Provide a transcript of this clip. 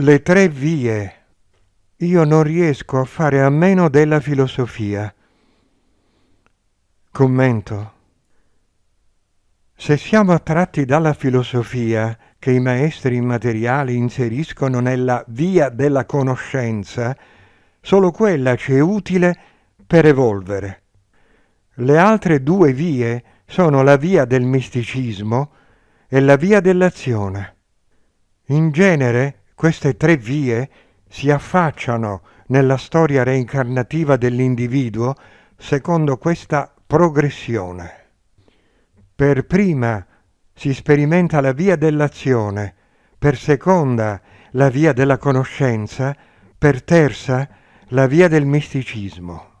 Le tre vie. Io non riesco a fare a meno della filosofia. Commento. Se siamo attratti dalla filosofia che i maestri immateriali inseriscono nella via della conoscenza, solo quella ci è utile per evolvere. Le altre due vie sono la via del misticismo e la via dell'azione. In genere, queste tre vie si affacciano nella storia reincarnativa dell'individuo secondo questa progressione. Per prima si sperimenta la via dell'azione, per seconda la via della conoscenza, per terza la via del misticismo.